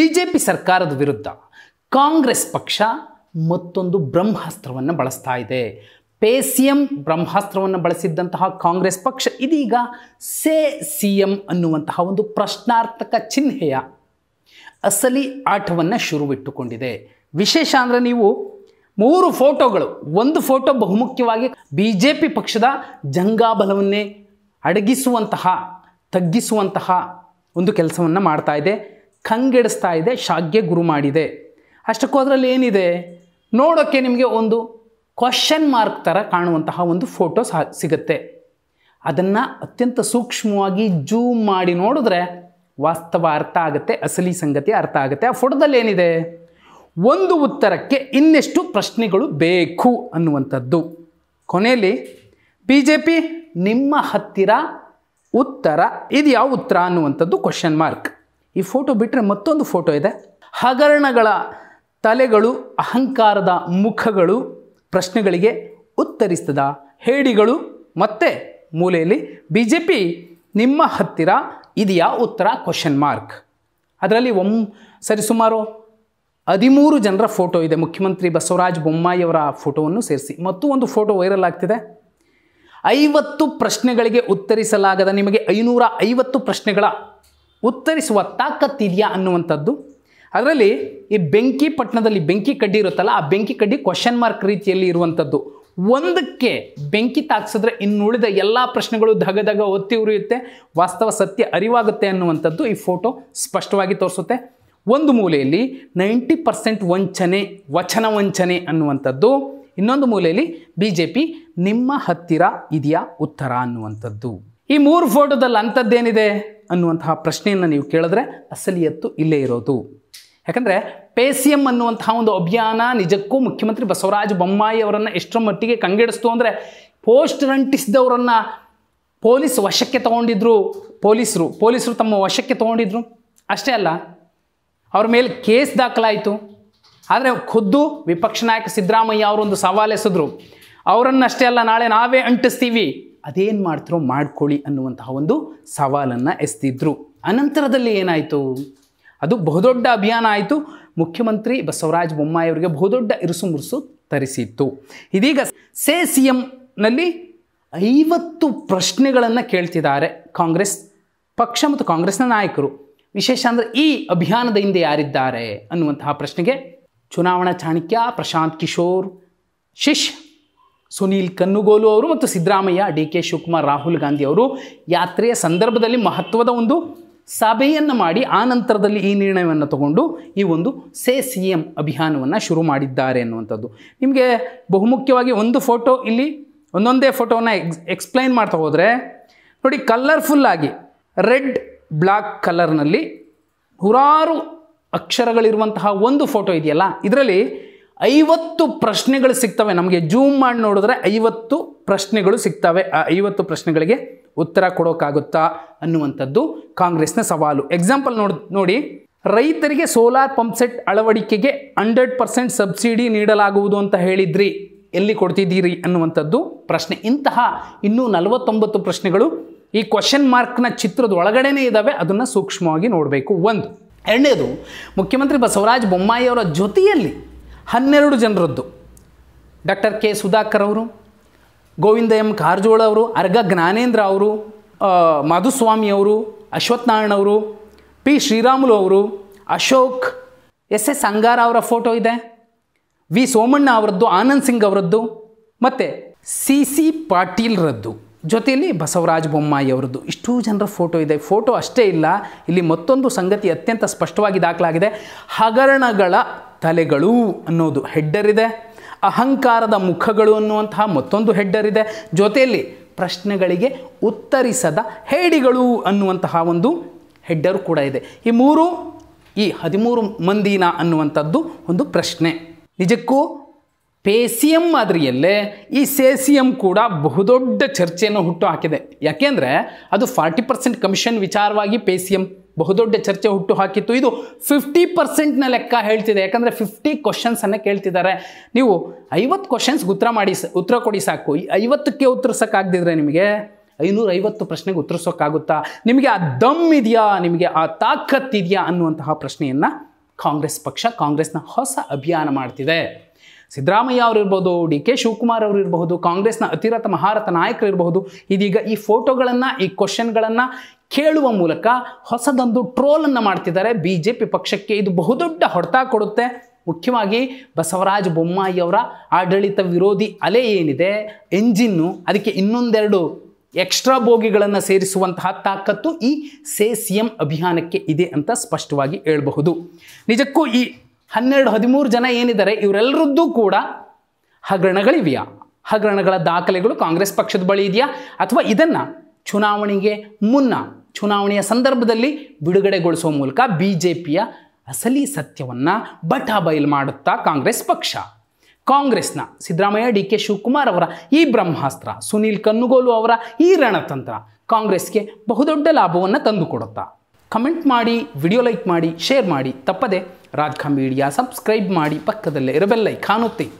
B J P ಸರ್ಕಾರದ ವಿರುದ್ಧ ಕಾಂಗ್ರೆಸ್ ಪಕ್ಷ ಮತ್ತೊಂದು ಬ್ರಹ್ಮಾಸ್ತ್ರವನ್ನು ಬಳಸ್ತಾ ಇದೆ ಪೇಸಿಎಂ ಬ್ರಹ್ಮಾಸ್ತ್ರವನ್ನು ಬಳಸಿದ್ದಂತಹ ಕಾಂಗ್ರೆಸ್ ಪಕ್ಷ ಇದೀಗ ಸೇ ಸಿ ಎಂ ಅನ್ನುವಂತಹ ಒಂದು ಪ್ರಶ್ನಾರ್ಥಕ ಚಿಹ್ನೆಯ ಅಸಲಿ ಆಟವನ್ನು ಶುರುವಿಟ್ಟುಕೊಂಡಿದೆ ವಿಶೇಷ ಅಂದರೆ ನೀವು ಮೂರು ಫೋಟೋಗಳು ಒಂದು ಫೋಟೋ ಬಹುಮುಖ್ಯವಾಗಿ ಬಿ ಜೆ ಪಿ ಪಕ್ಷದ ಜಂಗಾಬಲವನ್ನೇ ಅಡಗಿಸುವಂತಹ ತಗ್ಗಿಸುವಂತಹ ಒಂದು ಕೆಲಸವನ್ನು ಮಾಡ್ತಾ ಇದೆ ಕಂಗೆಡಿಸ್ತಾ ಇದೆ ಶಾಗ್ಯ ಗುರು ಮಾಡಿದೆ ಅಷ್ಟಕ್ಕೂ ಅದರಲ್ಲಿ ಏನಿದೆ ನೋಡೋಕ್ಕೆ ನಿಮಗೆ ಒಂದು ಕ್ವಶನ್ ಮಾರ್ಕ್ ಥರ ಕಾಣುವಂತಹ ಒಂದು ಫೋಟೋ ಸಹ ಸಿಗುತ್ತೆ ಅದನ್ನು ಅತ್ಯಂತ ಸೂಕ್ಷ್ಮವಾಗಿ ಜೂಮ್ ಮಾಡಿ ನೋಡಿದ್ರೆ ವಾಸ್ತವ ಅರ್ಥ ಆಗುತ್ತೆ ಅಸಲಿ ಸಂಗತಿ ಅರ್ಥ ಆಗುತ್ತೆ ಆ ಫೋಟೋದಲ್ಲಿ ಏನಿದೆ ಒಂದು ಉತ್ತರಕ್ಕೆ ಇನ್ನೆಷ್ಟು ಪ್ರಶ್ನೆಗಳು ಬೇಕು ಅನ್ನುವಂಥದ್ದು ಕೊನೆಯಲ್ಲಿ ಬಿ ಜೆ ಪಿ ನಿಮ್ಮ ಹತ್ತಿರ ಉತ್ತರ ಇದು ಯಾವ ಉತ್ತರ ಅನ್ನುವಂಥದ್ದು ಕ್ವಶನ್ ಮಾರ್ಕ್ ಈ ಫೋಟೋ ಬಿಟ್ಟರೆ ಮತ್ತೊಂದು ಫೋಟೋ ಇದೆ ಹಗರಣಗಳ ತಲೆಗಳು ಅಹಂಕಾರದ ಮುಖಗಳು ಪ್ರಶ್ನೆಗಳಿಗೆ ಉತ್ತರಿಸದ ಹೇಡಿಗಳು ಮತ್ತೆ ಮೂಲೆಯಲ್ಲಿ ಬಿ ಜೆ ಪಿ ನಿಮ್ಮ ಹತ್ತಿರ ಇದೆಯಾ ಉತ್ತರ ಕ್ವಶನ್ ಮಾರ್ಕ್ ಅದರಲ್ಲಿ ಒಮ್ ಸರಿಸುಮಾರು ಹದಿಮೂರು ಜನರ ಫೋಟೋ ಇದೆ ಮುಖ್ಯಮಂತ್ರಿ ಬಸವರಾಜ ಬೊಮ್ಮಾಯಿಯವರ ಫೋಟೋವನ್ನು ಸೇರಿಸಿ ಮತ್ತು ಒಂದು ಫೋಟೋ ವೈರಲ್ ಆಗ್ತಿದೆ ಐವತ್ತು ಪ್ರಶ್ನೆಗಳಿಗೆ ಉತ್ತರಿಸಲಾಗದ ನಿಮಗೆ ಐನೂರ ಐವತ್ತು ಪ್ರಶ್ನೆಗಳ ಉತ್ತರಿಸುವ ತಾಕತ್ತಿದೆಯಾ ಅನ್ನುವಂಥದ್ದು ಅದರಲ್ಲಿ ಈ ಬೆಂಕಿ ಪಟ್ಟಣದಲ್ಲಿ ಬೆಂಕಿ ಕಡ್ಡಿ ಇರುತ್ತಲ್ಲ ಆ ಬೆಂಕಿ ಕಡ್ಡಿ ಕ್ವಶನ್ ಮಾರ್ಕ್ ರೀತಿಯಲ್ಲಿ ಇರುವಂಥದ್ದು ಒಂದಕ್ಕೆ ಬೆಂಕಿ ತಾಕ್ಸಿದ್ರೆ ಇನ್ನುಳಿದ ಎಲ್ಲ ಪ್ರಶ್ನೆಗಳು ಧಗ ಒತ್ತಿ ಉರಿಯುತ್ತೆ ವಾಸ್ತವ ಸತ್ಯ ಅರಿವಾಗುತ್ತೆ ಅನ್ನುವಂಥದ್ದು ಈ ಫೋಟೋ ಸ್ಪಷ್ಟವಾಗಿ ತೋರಿಸುತ್ತೆ ಒಂದು ಮೂಲೆಯಲ್ಲಿ ನೈಂಟಿ ಪರ್ಸೆಂಟ್ ವಂಚನೆ ವಚನ ವಂಚನೆ ಅನ್ನುವಂಥದ್ದು ಇನ್ನೊಂದು ಮೂಲೆಯಲ್ಲಿ ಬಿ ಜೆ ಪಿ ನಿಮ್ಮ ಹತ್ತಿರ ಇದೆಯಾ ಉತ್ತರ ಅನ್ನುವಂಥದ್ದು ಈ ಮೂರು ಫೋಟೋದಲ್ಲಿ ಅಂಥದ್ದೇನಿದೆ ಅನ್ನುವಂತಹ ಪ್ರಶ್ನೆಯನ್ನು ನೀವು ಕೇಳಿದ್ರೆ ಅಸಲಿಯತ್ತು ಇಲ್ಲೇ ಇರೋದು ಯಾಕಂದರೆ ಪೇಸಿಎಂ ಅನ್ನುವಂತಹ ಒಂದು ಅಭಿಯಾನ ನಿಜಕ್ಕೂ ಮುಖ್ಯಮಂತ್ರಿ ಬಸವರಾಜ ಬೊಮ್ಮಾಯಿ ಅವರನ್ನು ಎಷ್ಟರ ಮಟ್ಟಿಗೆ ಕಂಗೆಡಿಸ್ತು ಅಂದರೆ ಪೋಸ್ಟ್ ಅಂಟಿಸಿದವರನ್ನು ಪೊಲೀಸ್ ವಶಕ್ಕೆ ತಗೊಂಡಿದ್ರು ಪೊಲೀಸರು ಪೊಲೀಸರು ತಮ್ಮ ವಶಕ್ಕೆ ತಗೊಂಡಿದ್ರು ಅಷ್ಟೇ ಅಲ್ಲ ಅವ್ರ ಮೇಲೆ ಕೇಸ್ ದಾಖಲಾಯಿತು ಆದರೆ ಖುದ್ದು ವಿಪಕ್ಷ ನಾಯಕ ಸಿದ್ದರಾಮಯ್ಯ ಅವರೊಂದು ಅವರನ್ನು ಅಷ್ಟೇ ಅಲ್ಲ ನಾಳೆ ನಾವೇ ಅಂಟಿಸ್ತೀವಿ ಅದೇನು ಮಾಡ್ತಿರೋ ಮಾಡ್ಕೊಳ್ಳಿ ಅನ್ನುವಂತಹ ಒಂದು ಸವಾಲನ್ನು ಎಸ್ತಿದ್ರು ಅನಂತರದಲ್ಲಿ ಏನಾಯಿತು ಅದು ಬಹುದೊಡ್ಡ ಅಭಿಯಾನ ಆಯಿತು ಮುಖ್ಯಮಂತ್ರಿ ಬಸವರಾಜ ಬೊಮ್ಮಾಯಿ ಅವರಿಗೆ ಬಹುದೊಡ್ಡ ಇರುಸು ಮುರುಸು ತರಿಸಿತ್ತು ಇದೀಗ ಸೆ ಸಿ ಎಂನಲ್ಲಿ ಐವತ್ತು ಪ್ರಶ್ನೆಗಳನ್ನು ಕೇಳ್ತಿದ್ದಾರೆ ಕಾಂಗ್ರೆಸ್ ಪಕ್ಷ ಮತ್ತು ಕಾಂಗ್ರೆಸ್ನ ನಾಯಕರು ವಿಶೇಷ ಅಂದರೆ ಈ ಅಭಿಯಾನದ ಹಿಂದೆ ಯಾರಿದ್ದಾರೆ ಅನ್ನುವಂತಹ ಪ್ರಶ್ನೆಗೆ ಚುನಾವಣಾ ಚಾಣಕ್ಯ ಪ್ರಶಾಂತ್ ಕಿಶೋರ್ ಶಿಶ್ ಸುನೀಲ್ ಕನ್ನುಗೋಲು ಅವರು ಮತ್ತು ಸಿದ್ದರಾಮಯ್ಯ ಡಿ ಕೆ ಶಿವಕುಮಾರ್ ರಾಹುಲ್ ಗಾಂಧಿ ಅವರು ಯಾತ್ರೆಯ ಸಂದರ್ಭದಲ್ಲಿ ಮಹತ್ವದ ಒಂದು ಸಭೆಯನ್ನು ಮಾಡಿ ಆ ನಂತರದಲ್ಲಿ ಈ ನಿರ್ಣಯವನ್ನು ತಗೊಂಡು ಈ ಒಂದು ಸೇ ಸಿ ಎಂ ಅಭಿಯಾನವನ್ನು ಶುರು ಮಾಡಿದ್ದಾರೆ ಅನ್ನುವಂಥದ್ದು ನಿಮಗೆ ಬಹುಮುಖ್ಯವಾಗಿ ಒಂದು ಫೋಟೋ ಇಲ್ಲಿ ಒಂದೊಂದೇ ಫೋಟೋವನ್ನು ಎಕ್ಸ್ ಎಕ್ಸ್ಪ್ಲೈನ್ ಮಾಡ್ತಾ ಹೋದರೆ ನೋಡಿ ಕಲರ್ಫುಲ್ಲಾಗಿ ರೆಡ್ ಬ್ಲ್ಯಾಕ್ ಕಲರ್ನಲ್ಲಿ ನೂರಾರು ಅಕ್ಷರಗಳಿರುವಂತಹ ಒಂದು ಫೋಟೋ ಇದೆಯಲ್ಲ ಇದರಲ್ಲಿ ಐವತ್ತು ಪ್ರಶ್ನೆಗಳು ಸಿಗ್ತವೆ ನಮಗೆ ಜೂಮ್ ಮಾಡಿ ನೋಡಿದ್ರೆ ಐವತ್ತು ಪ್ರಶ್ನೆಗಳು ಸಿಗ್ತವೆ ಆ ಐವತ್ತು ಪ್ರಶ್ನೆಗಳಿಗೆ ಉತ್ತರ ಕೊಡೋಕ್ಕಾಗುತ್ತಾ ಅನ್ನುವಂಥದ್ದು ಕಾಂಗ್ರೆಸ್ನ ಸವಾಲು ಎಕ್ಸಾಂಪಲ್ ನೋಡ್ ನೋಡಿ ರೈತರಿಗೆ ಸೋಲಾರ್ ಪಂಪ್ಸೆಟ್ ಅಳವಡಿಕೆಗೆ ಹಂಡ್ರೆಡ್ ಪರ್ಸೆಂಟ್ ಸಬ್ಸಿಡಿ ನೀಡಲಾಗುವುದು ಅಂತ ಹೇಳಿದ್ರಿ ಎಲ್ಲಿ ಕೊಡ್ತಿದ್ದೀರಿ ಅನ್ನುವಂಥದ್ದು ಪ್ರಶ್ನೆ ಇಂತಹ ಇನ್ನೂ ನಲವತ್ತೊಂಬತ್ತು ಪ್ರಶ್ನೆಗಳು ಈ ಕ್ವಶನ್ ಮಾರ್ಕ್ನ ಚಿತ್ರದ ಒಳಗಡೆನೇ ಇದ್ದಾವೆ ಅದನ್ನು ಸೂಕ್ಷ್ಮವಾಗಿ ನೋಡಬೇಕು ಒಂದು ಎರಡನೇದು ಮುಖ್ಯಮಂತ್ರಿ ಬಸವರಾಜ ಅವರ ಜೊತೆಯಲ್ಲಿ ಹನ್ನೆರಡು ಜನರದ್ದು ಡಾಕ್ಟರ್ ಕೆ ಸುಧಾಕರ್ ಅವರು ಗೋವಿಂದ ಎಂ ಕಾರಜೋಳ ಅವರು ಅರ್ಗ ಜ್ಞಾನೇಂದ್ರ ಅವರು ಮಾಧುಸ್ವಾಮಿ ಅವರು ಅಶ್ವತ್ಥನಾರಾಯಣ ಅವರು ಪಿ ಶ್ರೀರಾಮುಲು ಅವರು ಅಶೋಕ್ ಎಸ್ ಎಸ್ ಅಂಗಾರ ಅವರ ಫೋಟೋ ಇದೆ ವಿ ಸೋಮಣ್ಣ ಅವರದ್ದು ಆನಂದ್ ಸಿಂಗ್ ಅವರದ್ದು ಮತ್ತು ಸಿ ಸಿ ಪಾಟೀಲ್ರದ್ದು ಜೊತೆಯಲ್ಲಿ ಬಸವರಾಜ ಬೊಮ್ಮಾಯಿ ಅವರದ್ದು ಇಷ್ಟು ಜನರ ಫೋಟೋ ಇದೆ ಫೋಟೋ ಅಷ್ಟೇ ಇಲ್ಲ ಇಲ್ಲಿ ಮತ್ತೊಂದು ಸಂಗತಿ ಅತ್ಯಂತ ಸ್ಪಷ್ಟವಾಗಿ ದಾಖಲಾಗಿದೆ ಹಗರಣಗಳ ತಲೆಗಳು ಅನ್ನೋದು ಹೆಡ್ಡರ್ ಇದೆ ಅಹಂಕಾರದ ಮುಖಗಳು ಅನ್ನುವಂತಹ ಮತ್ತೊಂದು ಹೆಡ್ಡರ್ ಇದೆ ಜೊತೆಯಲ್ಲಿ ಪ್ರಶ್ನೆಗಳಿಗೆ ಉತ್ತರಿಸದ ಹೇಡಿಗಳು ಅನ್ನುವಂತಹ ಒಂದು ಹೆಡ್ಡರ್ ಕೂಡ ಇದೆ ಈ ಮೂರು ಈ ಹದಿಮೂರು ಮಂದಿನ ಅನ್ನುವಂಥದ್ದು ಒಂದು ಪ್ರಶ್ನೆ ನಿಜಕ್ಕೂ ಪೇಸಿಯಂ ಮಾದರಿಯಲ್ಲೇ ಈ ಸೇಸಿಯಂ ಕೂಡ ಬಹುದೊಡ್ಡ ಚರ್ಚೆಯನ್ನು ಹುಟ್ಟು ಹಾಕಿದೆ ಯಾಕೆಂದರೆ ಅದು ಫಾರ್ಟಿ ಪರ್ಸೆಂಟ್ ಕಮಿಷನ್ ವಿಚಾರವಾಗಿ ಪೇಸಿಯಂ ಬಹುದೊಡ್ಡ ಚರ್ಚೆ ಹುಟ್ಟು ಹಾಕಿತ್ತು ಇದು ಫಿಫ್ಟಿ ಪರ್ಸೆಂಟ್ನ ಲೆಕ್ಕ ಹೇಳ್ತಿದೆ ಯಾಕಂದರೆ ಫಿಫ್ಟಿ ಕ್ವಶನ್ಸನ್ನು ಕೇಳ್ತಿದ್ದಾರೆ ನೀವು ಐವತ್ತು ಕ್ವಶನ್ಸ್ ಉತ್ತರ ಮಾಡಿ ಉತ್ತರ ಕೊಡಿ ಸಾಕು ಐವತ್ತಕ್ಕೆ ಉತ್ತರಿಸೋಕ್ಕಾಗದಿದ್ರೆ ನಿಮಗೆ ಐನೂರೈವತ್ತು ಪ್ರಶ್ನೆಗೆ ಉತ್ತರಿಸೋಕ್ಕಾಗುತ್ತಾ ನಿಮಗೆ ಆ ದಮ್ ಇದೆಯಾ ನಿಮಗೆ ಆ ತಾಕತ್ ಇದೆಯಾ ಅನ್ನುವಂತಹ ಪ್ರಶ್ನೆಯನ್ನು ಕಾಂಗ್ರೆಸ್ ಪಕ್ಷ ಕಾಂಗ್ರೆಸ್ನ ಹೊಸ ಅಭಿಯಾನ ಮಾಡ್ತಿದೆ ಸಿದ್ದರಾಮಯ್ಯ ಅವರಿರ್ಬೋದು ಡಿ ಕೆ ಶಿವಕುಮಾರ್ ಅವರು ಇರಬಹುದು ಕಾಂಗ್ರೆಸ್ನ ಅತಿರಥ ಮಹಾರಥ ನಾಯಕರು ಇರಬಹುದು ಇದೀಗ ಈ ಫೋಟೋಗಳನ್ನು ಈ ಕ್ವಶನ್ಗಳನ್ನು ಕೇಳುವ ಮೂಲಕ ಹೊಸದೊಂದು ಟ್ರೋಲನ್ನು ಮಾಡ್ತಿದ್ದಾರೆ ಬಿ ಜೆ ಪಿ ಪಕ್ಷಕ್ಕೆ ಇದು ಬಹುದೊಡ್ಡ ಹೊಡೆತ ಕೊಡುತ್ತೆ ಮುಖ್ಯವಾಗಿ ಬಸವರಾಜ ಬೊಮ್ಮಾಯಿಯವರ ಆಡಳಿತ ವಿರೋಧಿ ಅಲೆ ಏನಿದೆ ಎಂಜಿನ್ನು ಅದಕ್ಕೆ ಇನ್ನೊಂದೆರಡು ಎಕ್ಸ್ಟ್ರಾ ಬೋಗಿಗಳನ್ನು ಸೇರಿಸುವಂತಹ ತಾಕತ್ತು ಈ ಸೇ ಸಿ ಎಂ ಅಭಿಯಾನಕ್ಕೆ ಇದೆ ಅಂತ ಸ್ಪಷ್ಟವಾಗಿ ಹೇಳಬಹುದು ನಿಜಕ್ಕೂ ಈ ಹನ್ನೆರಡು ಹದಿಮೂರು ಜನ ಏನಿದ್ದಾರೆ ಇವರೆಲ್ಲರದ್ದು ಕೂಡ ಹಗರಣಗಳಿವೆಯಾ ಹಗರಣಗಳ ದಾಖಲೆಗಳು ಕಾಂಗ್ರೆಸ್ ಪಕ್ಷದ ಬಳಿ ಇದೆಯಾ ಅಥವಾ ಇದನ್ನು ಚುನಾವಣೆಗೆ ಮುನ್ನ ಚುನಾವಣೆಯ ಸಂದರ್ಭದಲ್ಲಿ ಬಿಡುಗಡೆಗೊಳಿಸುವ ಮೂಲಕ ಬಿ ಜೆ ಪಿಯ ಅಸಲಿ ಸತ್ಯವನ್ನು ಬಟಾಬೈಲ್ ಮಾಡುತ್ತಾ ಕಾಂಗ್ರೆಸ್ ಪಕ್ಷ ಕಾಂಗ್ರೆಸ್ನ ಸಿದ್ದರಾಮಯ್ಯ ಡಿ ಕೆ ಶಿವಕುಮಾರ್ ಅವರ ಈ ಬ್ರಹ್ಮಾಸ್ತ್ರ ಸುನೀಲ್ ಕನ್ನುಗೋಲು ಅವರ ಈ ರಣತಂತ್ರ ಕಾಂಗ್ರೆಸ್ಗೆ ಬಹುದೊಡ್ಡ ಲಾಭವನ್ನು ತಂದುಕೊಡುತ್ತಾ ಕಮೆಂಟ್ ಮಾಡಿ ವಿಡಿಯೋ ಲೈಕ್ ಮಾಡಿ ಶೇರ್ ಮಾಡಿ ತಪ್ಪದೆ ರಾಜ್ಕಾ ಮೀಡಿಯಾ ಸಬ್ಸ್ಕ್ರೈಬ್ ಮಾಡಿ ಪಕ್ಕದಲ್ಲೇ ಇರಬೆಲ್ಲೈ ಕಾಣುತ್ತೆ